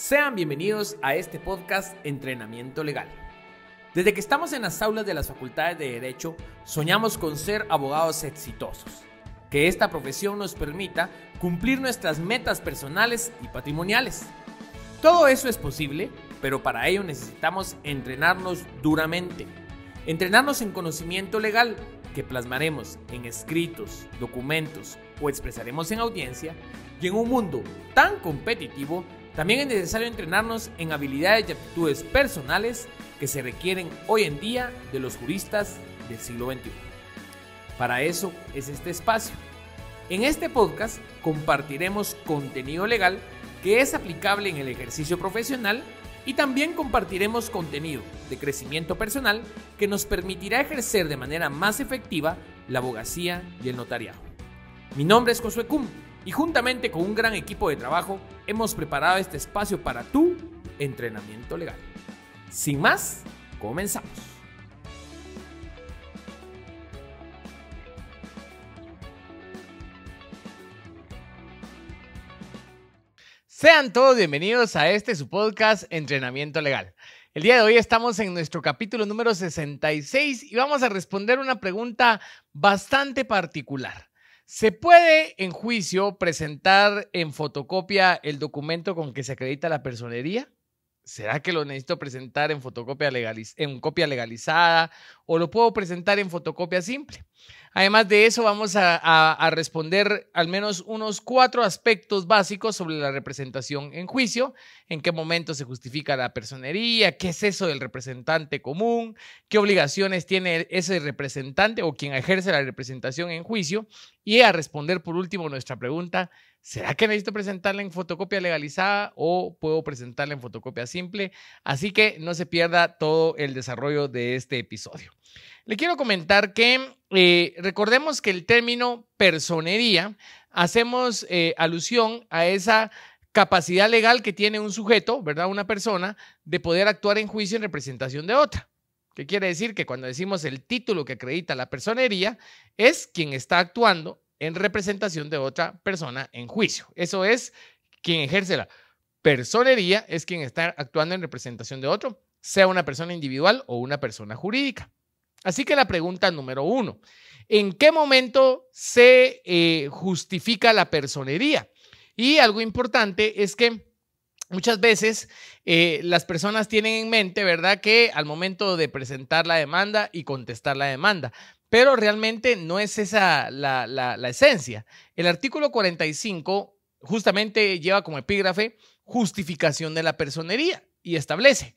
Sean bienvenidos a este podcast Entrenamiento Legal. Desde que estamos en las aulas de las facultades de Derecho, soñamos con ser abogados exitosos. Que esta profesión nos permita cumplir nuestras metas personales y patrimoniales. Todo eso es posible, pero para ello necesitamos entrenarnos duramente. Entrenarnos en conocimiento legal que plasmaremos en escritos, documentos o expresaremos en audiencia y en un mundo tan competitivo también es necesario entrenarnos en habilidades y aptitudes personales que se requieren hoy en día de los juristas del siglo XXI. Para eso es este espacio. En este podcast compartiremos contenido legal que es aplicable en el ejercicio profesional y también compartiremos contenido de crecimiento personal que nos permitirá ejercer de manera más efectiva la abogacía y el notariado. Mi nombre es Josué Cum y juntamente con un gran equipo de trabajo hemos preparado este espacio para tu entrenamiento legal. Sin más, comenzamos. Sean todos bienvenidos a este su podcast Entrenamiento Legal. El día de hoy estamos en nuestro capítulo número 66 y vamos a responder una pregunta bastante particular. ¿Se puede en juicio presentar en fotocopia el documento con que se acredita la personería? ¿será que lo necesito presentar en fotocopia en copia legalizada o lo puedo presentar en fotocopia simple? Además de eso, vamos a, a, responder al menos unos cuatro aspectos básicos sobre la representación en juicio, en qué momento se justifica la personería, qué es eso del representante común, qué obligaciones tiene ese representante o quien ejerce la representación en juicio, y a responder por último nuestra pregunta, ¿será que necesito presentarla en fotocopia legalizada o puedo presentarla en fotocopia simple? Así que no se pierda todo el desarrollo de este episodio. Le quiero comentar que eh, recordemos que el término personería hacemos eh, alusión a esa capacidad legal que tiene un sujeto, ¿verdad? Una persona, de poder actuar en juicio en representación de otra. ¿Qué quiere decir? Que cuando decimos el título que acredita la personería, es quien está actuando en representación de otra persona en juicio. Eso es quien ejerce la personería, es quien está actuando en representación de otro, sea una persona individual o una persona jurídica. Así que la pregunta número uno, ¿en qué momento se eh, justifica la personería? Y algo importante es que muchas veces eh, las personas tienen en mente, ¿verdad?, que al momento de presentar la demanda y contestar la demanda, pero realmente no es esa la, esencia. El artículo 45 justamente lleva como epígrafe justificación de la personería y establece,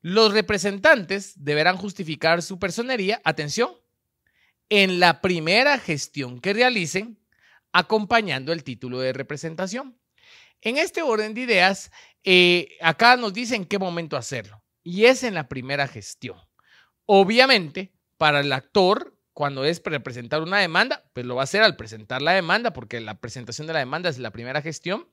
los representantes deberán justificar su personería, atención, en la primera gestión que realicen, acompañando el título de representación. En este orden de ideas, eh, acá nos dice en qué momento hacerlo, y es en la primera gestión. Obviamente, para el actor cuando es presentar una demanda, pues lo va a hacer al presentar la demanda, porque la presentación de la demanda es la primera gestión.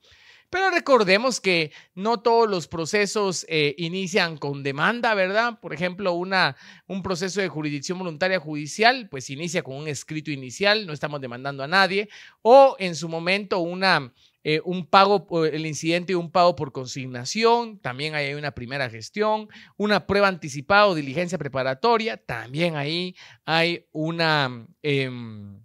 Pero recordemos que no todos los procesos eh, inician con demanda, ¿verdad? Por ejemplo, una, un proceso de jurisdicción voluntaria judicial, pues inicia con un escrito inicial, no estamos demandando a nadie, o en su momento una eh, un pago, el incidente de un pago por consignación, también ahí hay una primera gestión, una prueba anticipada o diligencia preparatoria, también ahí hay una... Em,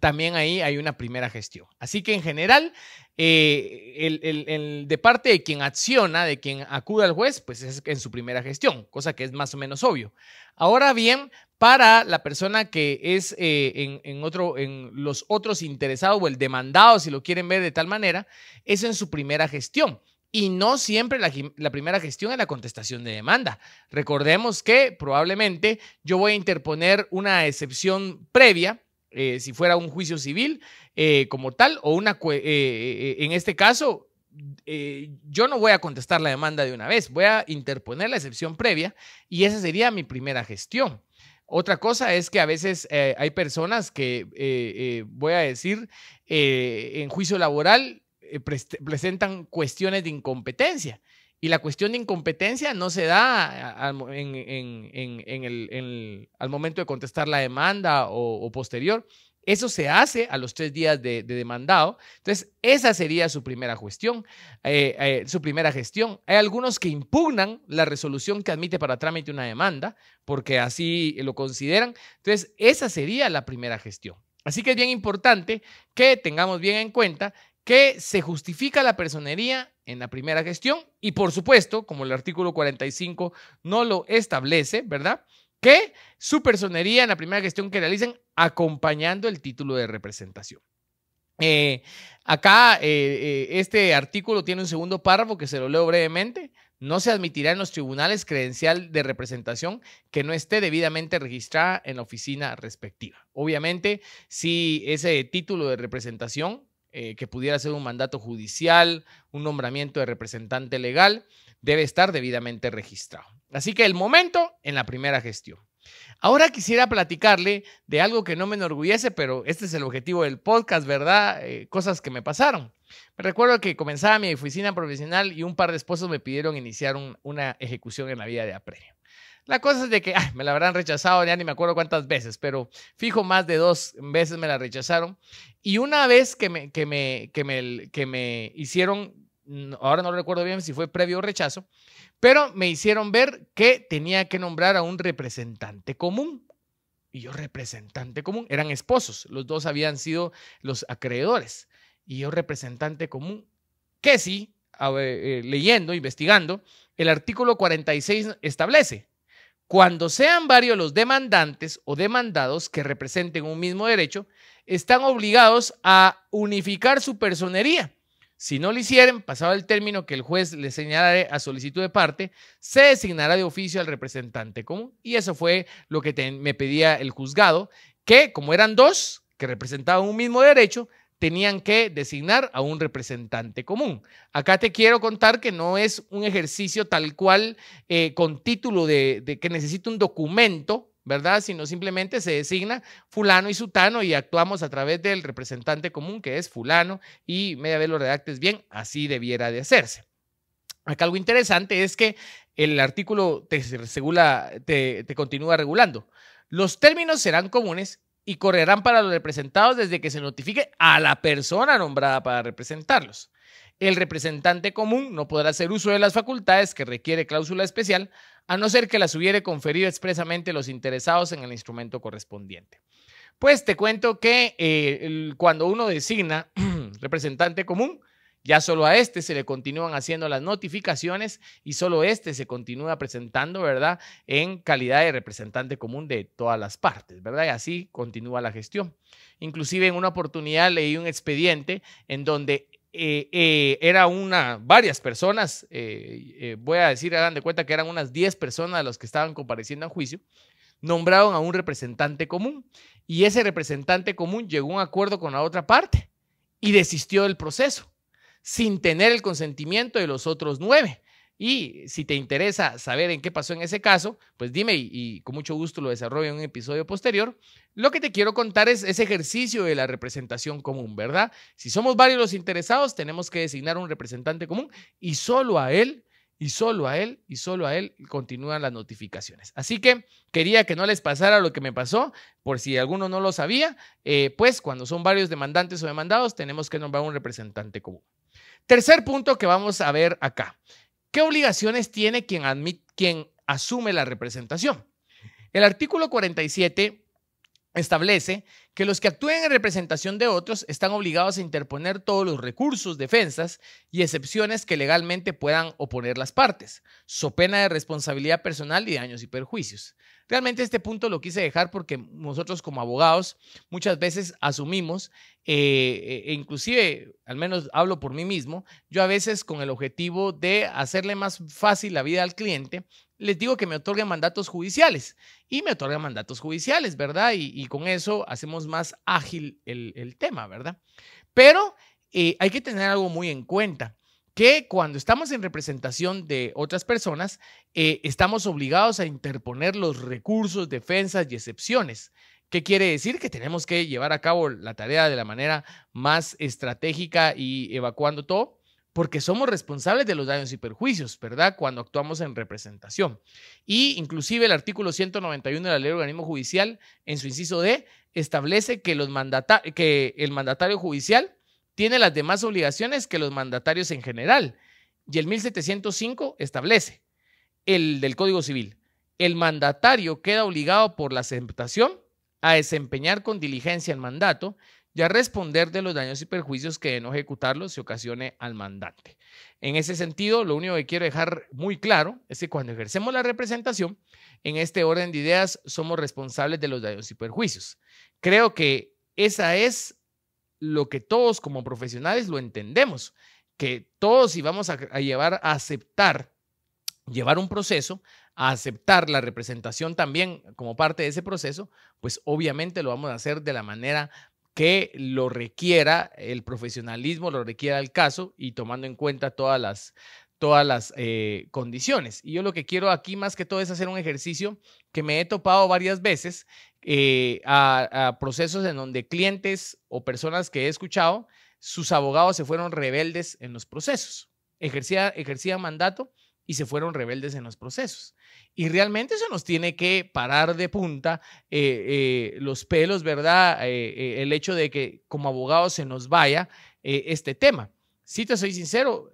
también ahí hay una primera gestión. Así que en general, eh, el, de parte de quien acciona, de quien acude al juez, pues es en su primera gestión, cosa que es más o menos obvio. Ahora bien, para la persona que es eh, en, otro, en los otros interesados o el demandado, si lo quieren ver de tal manera, es en su primera gestión. Y no siempre la, primera gestión es la contestación de demanda. Recordemos que probablemente yo voy a interponer una excepción previa eh, si fuera un juicio civil eh, como tal, o una, eh, en este caso, yo no voy a contestar la demanda de una vez, voy a interponer la excepción previa y esa sería mi primera gestión. Otra cosa es que a veces hay personas que, voy a decir, en juicio laboral presentan cuestiones de incompetencia. Y la cuestión de incompetencia no se da en, al momento de contestar la demanda o, posterior. Eso se hace a los tres días de, demandado. Entonces, esa sería su primera cuestión, eh, eh, su primera gestión. Hay algunos que impugnan la resolución que admite para trámite una demanda, porque así lo consideran. Entonces, esa sería la primera gestión. Así que es bien importante que tengamos bien en cuenta que se justifica la personería en la primera gestión y por supuesto, como el artículo 45 no lo establece, ¿verdad? Que su personería en la primera gestión que realicen acompañando el título de representación. Eh, acá eh, eh, este artículo tiene un segundo párrafo que se lo leo brevemente. No se admitirá en los tribunales credencial de representación que no esté debidamente registrada en la oficina respectiva. Obviamente, si ese título de representación eh, que pudiera ser un mandato judicial, un nombramiento de representante legal, debe estar debidamente registrado. Así que el momento en la primera gestión. Ahora quisiera platicarle de algo que no me enorgullece, pero este es el objetivo del podcast, ¿verdad? Eh, cosas que me pasaron. Me recuerdo que comenzaba mi oficina profesional y un par de esposos me pidieron iniciar una ejecución en la vida de apremio. La cosa es de que me la habrán rechazado, ya ni me acuerdo cuántas veces, pero fijo, más de dos veces me la rechazaron. Y una vez que me, que me, que me, que me hicieron, ahora no recuerdo bien si fue previo rechazo, pero me hicieron ver que tenía que nombrar a un representante común. Y yo, representante común, eran esposos, los dos habían sido los acreedores. Y yo, representante común, que sí, eh, leyendo, investigando, el artículo 46 establece cuando sean varios los demandantes o demandados que representen un mismo derecho, están obligados a unificar su personería. Si no lo hicieren, pasado el término que el juez le señalare a solicitud de parte, se designará de oficio al representante común. Y eso fue lo que me pedía el juzgado, que como eran dos que representaban un mismo derecho, tenían que designar a un representante común. Acá te quiero contar que no es un ejercicio tal cual eh, con título de, que necesita un documento, ¿verdad? Sino simplemente se designa fulano y sutano y actuamos a través del representante común que es fulano y media vez lo redactes bien, así debiera de hacerse. Acá algo interesante es que el artículo te, regula, te, te continúa regulando. Los términos serán comunes y correrán para los representados desde que se notifique a la persona nombrada para representarlos. El representante común no podrá hacer uso de las facultades que requiere cláusula especial, a no ser que las hubiere conferido expresamente los interesados en el instrumento correspondiente. Pues te cuento que eh, cuando uno designa representante común, ya solo a este se le continúan haciendo las notificaciones y solo este se continúa presentando, ¿verdad? En calidad de representante común de todas las partes, ¿verdad? Y así continúa la gestión. Inclusive en una oportunidad leí un expediente en donde eh, eh, era una, varias personas, eh, voy a decir, hagan de cuenta que eran unas 10 personas las que estaban compareciendo a juicio, nombraron a un representante común y ese representante común llegó a un acuerdo con la otra parte y desistió del proceso sin tener el consentimiento de los otros nueve. Y si te interesa saber en qué pasó en ese caso, pues dime y, con mucho gusto lo desarrollo en un episodio posterior. Lo que te quiero contar es ese ejercicio de la representación común, ¿verdad? Si somos varios los interesados, tenemos que designar un representante común y solo a él y solo a él y solo a él continúan las notificaciones. Así que quería que no les pasara lo que me pasó, por si alguno no lo sabía, eh, pues cuando son varios demandantes o demandados tenemos que nombrar un representante común. Tercer punto que vamos a ver acá. ¿Qué obligaciones tiene quien, quien asume la representación? El artículo 47 establece que los que actúen en representación de otros están obligados a interponer todos los recursos, defensas y excepciones que legalmente puedan oponer las partes, so pena de responsabilidad personal y daños y perjuicios. Realmente este punto lo quise dejar porque nosotros como abogados muchas veces asumimos, eh, e inclusive, al menos hablo por mí mismo, yo a veces con el objetivo de hacerle más fácil la vida al cliente, les digo que me otorguen mandatos judiciales y me otorgan mandatos judiciales, ¿verdad? Y, con eso hacemos más ágil el, tema, ¿verdad? Pero eh, hay que tener algo muy en cuenta, que cuando estamos en representación de otras personas, eh, estamos obligados a interponer los recursos, defensas y excepciones. ¿Qué quiere decir? Que tenemos que llevar a cabo la tarea de la manera más estratégica y evacuando todo porque somos responsables de los daños y perjuicios, ¿verdad? Cuando actuamos en representación. Y inclusive el artículo 191 de la Ley de Organismo Judicial, en su inciso D, establece que, los que el mandatario judicial tiene las demás obligaciones que los mandatarios en general. Y el 1705 establece el del Código Civil. El mandatario queda obligado por la aceptación a desempeñar con diligencia el mandato ya responder de los daños y perjuicios que en no ejecutarlos se ocasione al mandante. En ese sentido, lo único que quiero dejar muy claro es que cuando ejercemos la representación, en este orden de ideas somos responsables de los daños y perjuicios. Creo que esa es lo que todos como profesionales lo entendemos, que todos si vamos a, a llevar a aceptar, llevar un proceso, a aceptar la representación también como parte de ese proceso, pues obviamente lo vamos a hacer de la manera que lo requiera el profesionalismo, lo requiera el caso y tomando en cuenta todas las, todas las eh, condiciones. Y yo lo que quiero aquí más que todo es hacer un ejercicio que me he topado varias veces eh, a, a procesos en donde clientes o personas que he escuchado, sus abogados se fueron rebeldes en los procesos. Ejercía, ejercía, mandato y se fueron rebeldes en los procesos. Y realmente eso nos tiene que parar de punta eh, eh, los pelos, ¿verdad? Eh, el hecho de que como abogados se nos vaya este tema. Si te soy sincero,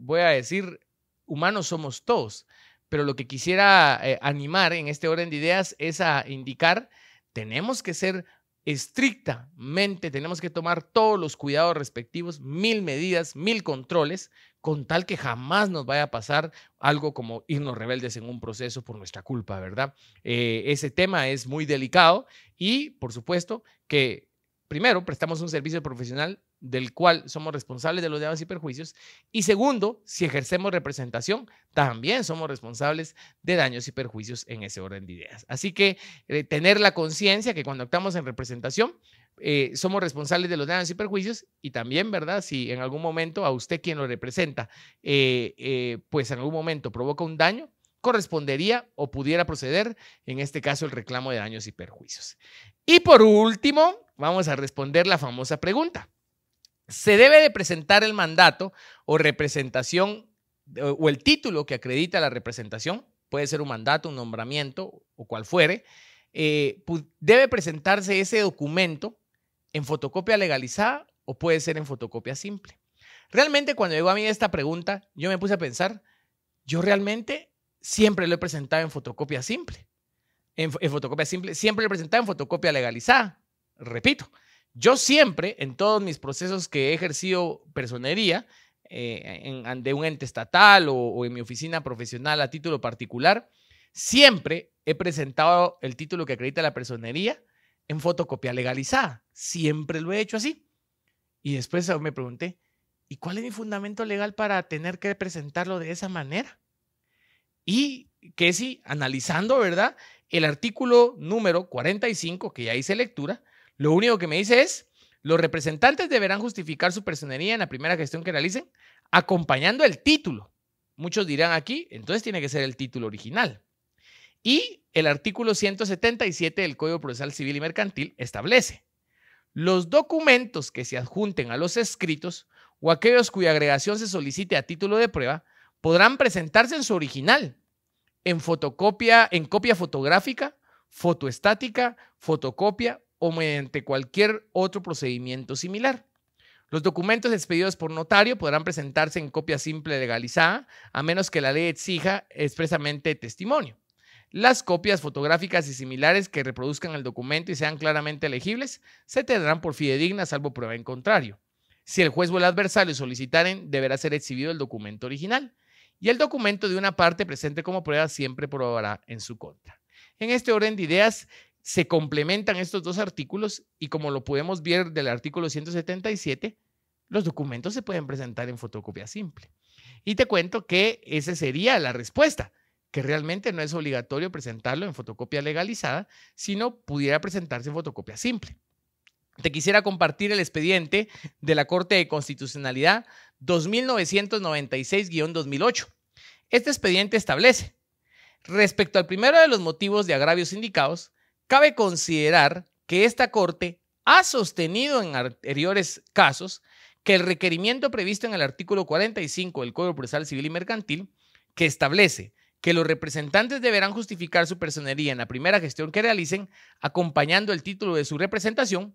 voy a decir, humanos somos todos, pero lo que quisiera animar en este orden de ideas es a indicar, tenemos que ser estrictamente tenemos que tomar todos los cuidados respectivos, mil medidas, mil controles, con tal que jamás nos vaya a pasar algo como irnos rebeldes en un proceso por nuestra culpa, ¿verdad? Eh, ese tema es muy delicado y, por supuesto, que primero prestamos un servicio profesional del cual somos responsables de los daños y perjuicios. Y segundo, si ejercemos representación, también somos responsables de daños y perjuicios en ese orden de ideas. Así que eh, tener la conciencia que cuando actuamos en representación, eh, somos responsables de los daños y perjuicios y también, ¿verdad? Si en algún momento a usted quien lo representa, eh, pues en algún momento provoca un daño, correspondería o pudiera proceder, en este caso, el reclamo de daños y perjuicios. Y por último, vamos a responder la famosa pregunta se debe de presentar el mandato o representación o el título que acredita la representación, puede ser un mandato, un nombramiento o cual fuere, eh, debe presentarse ese documento en fotocopia legalizada o puede ser en fotocopia simple. Realmente cuando llegó a mí esta pregunta, yo me puse a pensar, yo realmente siempre lo he presentado en fotocopia simple, en, en fotocopia simple, siempre lo he presentado en fotocopia legalizada, repito, yo siempre, en todos mis procesos que he ejercido personería, eh, de un ente estatal o, en mi oficina profesional a título particular, siempre he presentado el título que acredita la personería en fotocopia legalizada. Siempre lo he hecho así. Y después me pregunté, ¿y cuál es mi fundamento legal para tener que presentarlo de esa manera? Y que sí, analizando, ¿verdad? El artículo número 45, que ya hice lectura, lo único que me dice es, los representantes deberán justificar su personería en la primera gestión que realicen acompañando el título. Muchos dirán aquí, entonces tiene que ser el título original. Y el artículo 177 del Código Procesal Civil y Mercantil establece, los documentos que se adjunten a los escritos o aquellos cuya agregación se solicite a título de prueba podrán presentarse en su original, en fotocopia, en copia fotográfica, fotoestática, fotocopia o mediante cualquier otro procedimiento similar. Los documentos expedidos por notario podrán presentarse en copia simple legalizada, a menos que la ley exija expresamente testimonio. Las copias fotográficas y similares que reproduzcan el documento y sean claramente legibles se tendrán por fidedignas, salvo prueba en contrario. Si el juez o el adversario solicitaren, deberá ser exhibido el documento original. Y el documento de una parte presente como prueba siempre probará en su contra. En este orden de ideas, se complementan estos dos artículos y como lo podemos ver del artículo 177, los documentos se pueden presentar en fotocopia simple. Y te cuento que esa sería la respuesta, que realmente no es obligatorio presentarlo en fotocopia legalizada, sino pudiera presentarse en fotocopia simple. Te quisiera compartir el expediente de la Corte de Constitucionalidad 2996-2008. Este expediente establece, respecto al primero de los motivos de agravios indicados, Cabe considerar que esta Corte ha sostenido en anteriores casos que el requerimiento previsto en el artículo 45 del Código Procesal Civil y Mercantil, que establece que los representantes deberán justificar su personería en la primera gestión que realicen, acompañando el título de su representación,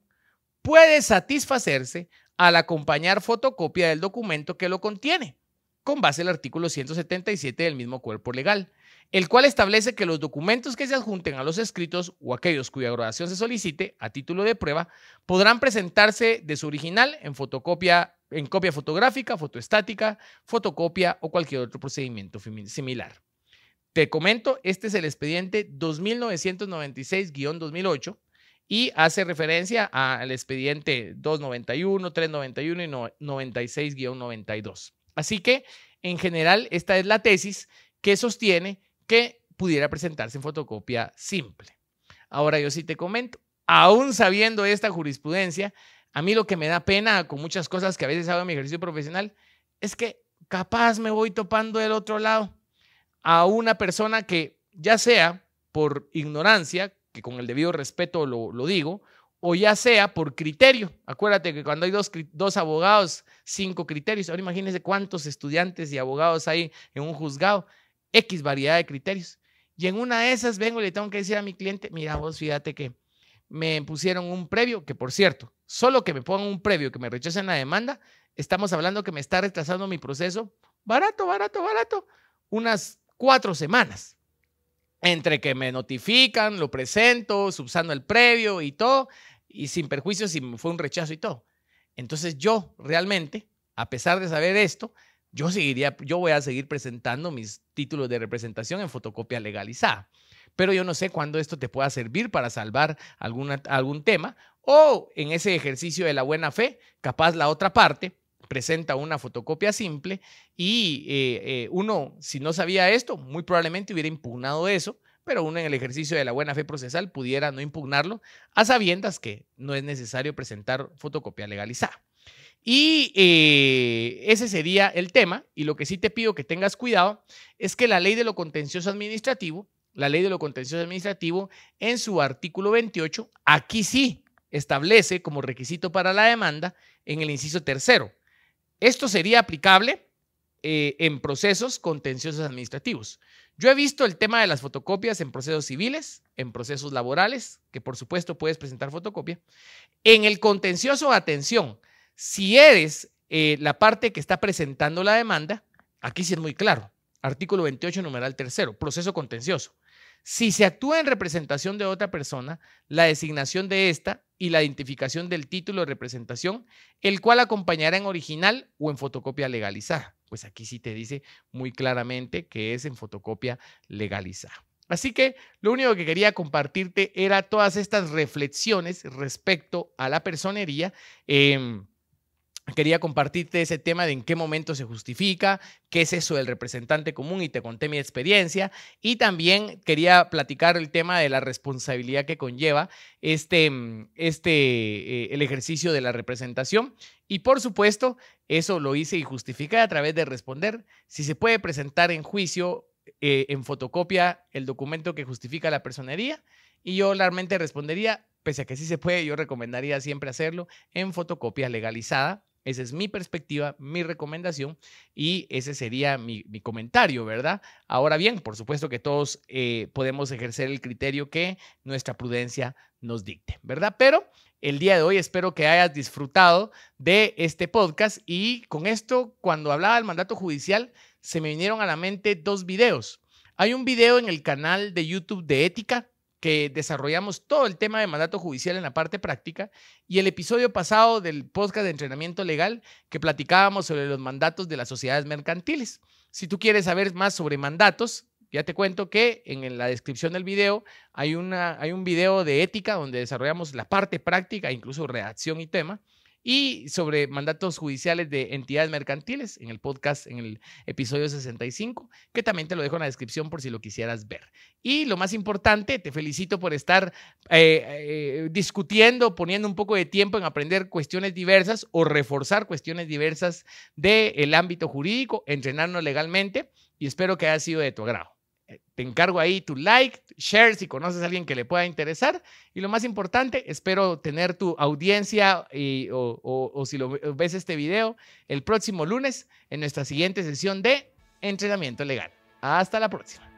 puede satisfacerse al acompañar fotocopia del documento que lo contiene, con base al artículo 177 del mismo cuerpo legal, el cual establece que los documentos que se adjunten a los escritos o aquellos cuya grabación se solicite a título de prueba podrán presentarse de su original en fotocopia, en copia fotográfica, fotoestática, fotocopia o cualquier otro procedimiento similar. Te comento, este es el expediente 2996-2008 y hace referencia al expediente 291, 391 y 96-92. Así que, en general, esta es la tesis que sostiene que pudiera presentarse en fotocopia simple. Ahora yo sí te comento, aún sabiendo esta jurisprudencia, a mí lo que me da pena con muchas cosas que a veces hago en mi ejercicio profesional es que capaz me voy topando del otro lado a una persona que ya sea por ignorancia, que con el debido respeto lo, digo, o ya sea por criterio. Acuérdate que cuando hay dos, dos, abogados, cinco criterios. Ahora imagínense cuántos estudiantes y abogados hay en un juzgado. X variedad de criterios. Y en una de esas vengo y le tengo que decir a mi cliente, mira vos, fíjate que me pusieron un previo, que por cierto, solo que me pongan un previo, que me rechacen la demanda, estamos hablando que me está retrasando mi proceso, barato, barato, barato, unas cuatro semanas. Entre que me notifican, lo presento, subsano el previo y todo, y sin perjuicio si fue un rechazo y todo. Entonces yo realmente, a pesar de saber esto, yo seguiría, yo voy a seguir presentando mis títulos de representación en fotocopia legalizada. Pero yo no sé cuándo esto te pueda servir para salvar algún tema o en ese ejercicio de la buena fe, capaz la otra parte presenta una fotocopia simple y eh, eh, uno, si no sabía esto, muy probablemente hubiera impugnado eso, pero uno en el ejercicio de la buena fe procesal pudiera no impugnarlo a sabiendas que no es necesario presentar fotocopia legalizada. Y eh, ese sería el tema. Y lo que sí te pido que tengas cuidado es que la ley de lo contencioso administrativo, la ley de lo contencioso administrativo, en su artículo 28, aquí sí establece como requisito para la demanda en el inciso tercero. Esto sería aplicable eh, en procesos contenciosos administrativos. Yo he visto el tema de las fotocopias en procesos civiles, en procesos laborales, que por supuesto puedes presentar fotocopia. En el contencioso, atención, si eres eh, la parte que está presentando la demanda, aquí sí es muy claro. Artículo 28, numeral tercero, proceso contencioso. Si se actúa en representación de otra persona, la designación de esta y la identificación del título de representación, el cual acompañará en original o en fotocopia legalizada. Pues aquí sí te dice muy claramente que es en fotocopia legalizada. Así que lo único que quería compartirte era todas estas reflexiones respecto a la personería. Em, quería compartirte ese tema de en qué momento se justifica, qué es eso del representante común y te conté mi experiencia. Y también quería platicar el tema de la responsabilidad que conlleva este, mm, este, eh, el ejercicio de la representación. Y por supuesto, eso lo hice y justifiqué a través de responder si se puede presentar en juicio eh, en fotocopia el documento que justifica la personería. Y yo realmente respondería, pese a que sí se puede, yo recomendaría siempre hacerlo en fotocopia legalizada esa es mi perspectiva, mi recomendación y ese sería mi, comentario, ¿verdad? Ahora bien, por supuesto que todos eh, podemos ejercer el criterio que nuestra prudencia nos dicte, ¿verdad? Pero el día de hoy espero que hayas disfrutado de este podcast y con esto, cuando hablaba del mandato judicial, se me vinieron a la mente dos videos. Hay un video en el canal de YouTube de Ética que desarrollamos todo el tema de mandato judicial en la parte práctica y el episodio pasado del podcast de entrenamiento legal que platicábamos sobre los mandatos de las sociedades mercantiles. Si tú quieres saber más sobre mandatos, ya te cuento que en la descripción del video hay, una, hay un video de ética donde desarrollamos la parte práctica, incluso redacción y tema y sobre mandatos judiciales de entidades mercantiles en el podcast, en el episodio 65, que también te lo dejo en la descripción por si lo quisieras ver. Y lo más importante, te felicito por estar eh, eh, discutiendo, poniendo un poco de tiempo en aprender cuestiones diversas o reforzar cuestiones diversas del ámbito jurídico, entrenarnos legalmente y espero que haya sido de tu agrado. Eh, te encargo ahí tu like, share si conoces a alguien que le pueda interesar. Y lo más importante, espero tener tu audiencia y, o, si lo ves este video el próximo lunes en nuestra siguiente sesión de entrenamiento legal. Hasta la próxima.